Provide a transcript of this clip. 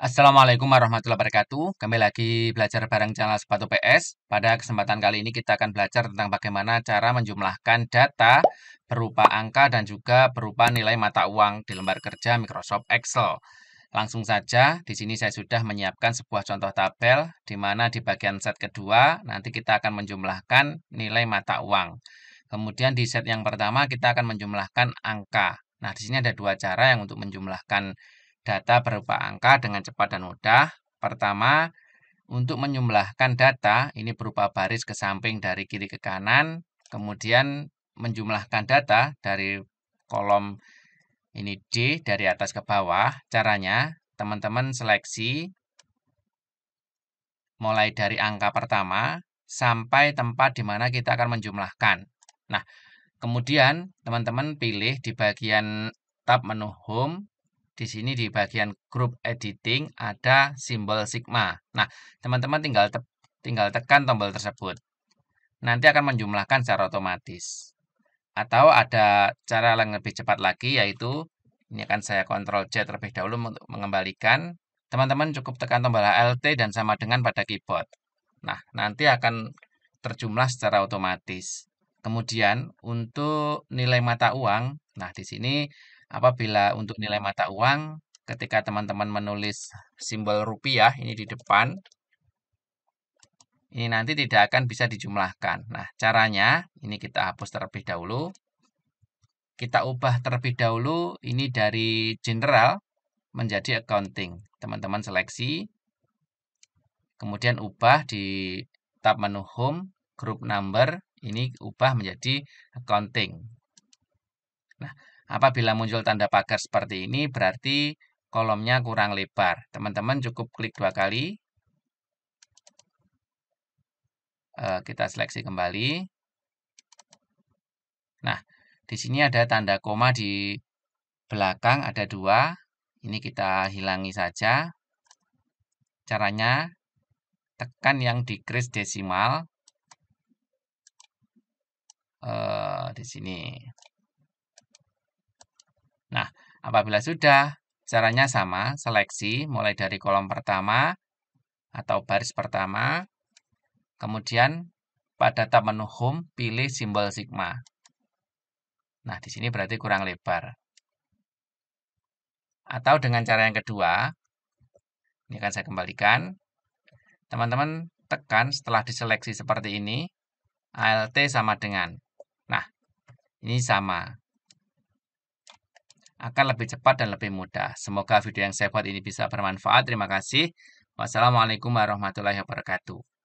Assalamualaikum warahmatullahi wabarakatuh. Kembali lagi belajar bareng channel Sepatu PS. Pada kesempatan kali ini kita akan belajar tentang bagaimana cara menjumlahkan data berupa angka dan juga berupa nilai mata uang di lembar kerja Microsoft Excel. Langsung saja, di sini saya sudah menyiapkan sebuah contoh tabel di mana di bagian set kedua nanti kita akan menjumlahkan nilai mata uang. Kemudian di set yang pertama kita akan menjumlahkan angka. Nah, di sini ada dua cara yang untuk menjumlahkan data berupa angka dengan cepat dan mudah. Pertama, untuk menjumlahkan data, ini berupa baris ke samping dari kiri ke kanan, kemudian menjumlahkan data dari kolom ini D dari atas ke bawah. Caranya, teman-teman seleksi mulai dari angka pertama sampai tempat di mana kita akan menjumlahkan. Nah, kemudian teman-teman pilih di bagian tab menu Home, di sini di bagian group editing ada simbol sigma. Nah, teman-teman tinggal te tinggal tekan tombol tersebut. Nanti akan menjumlahkan secara otomatis. Atau ada cara yang lebih cepat lagi yaitu ini akan saya kontrol Z terlebih dahulu untuk mengembalikan. Teman-teman cukup tekan tombol Alt dan sama dengan pada keyboard. Nah, nanti akan terjumlah secara otomatis. Kemudian untuk nilai mata uang, nah di sini Apabila untuk nilai mata uang, ketika teman-teman menulis simbol rupiah ini di depan, ini nanti tidak akan bisa dijumlahkan. Nah, caranya ini kita hapus terlebih dahulu. Kita ubah terlebih dahulu ini dari general menjadi accounting. Teman-teman seleksi, kemudian ubah di tab menu home, group number, ini ubah menjadi accounting. Nah, apabila muncul tanda pagar seperti ini, berarti kolomnya kurang lebar. Teman-teman cukup klik dua kali. Eh, kita seleksi kembali. Nah, di sini ada tanda koma di belakang, ada dua. Ini kita hilangi saja. Caranya, tekan yang di kris desimal. Uh, eh, di sini Apabila sudah, caranya sama, seleksi mulai dari kolom pertama atau baris pertama, kemudian pada tab menu home pilih simbol sigma. Nah, di sini berarti kurang lebar. Atau dengan cara yang kedua, ini akan saya kembalikan. Teman-teman tekan setelah diseleksi seperti ini, ALT sama dengan. Nah, ini sama akan lebih cepat dan lebih mudah. Semoga video yang saya buat ini bisa bermanfaat. Terima kasih. Wassalamualaikum warahmatullahi wabarakatuh.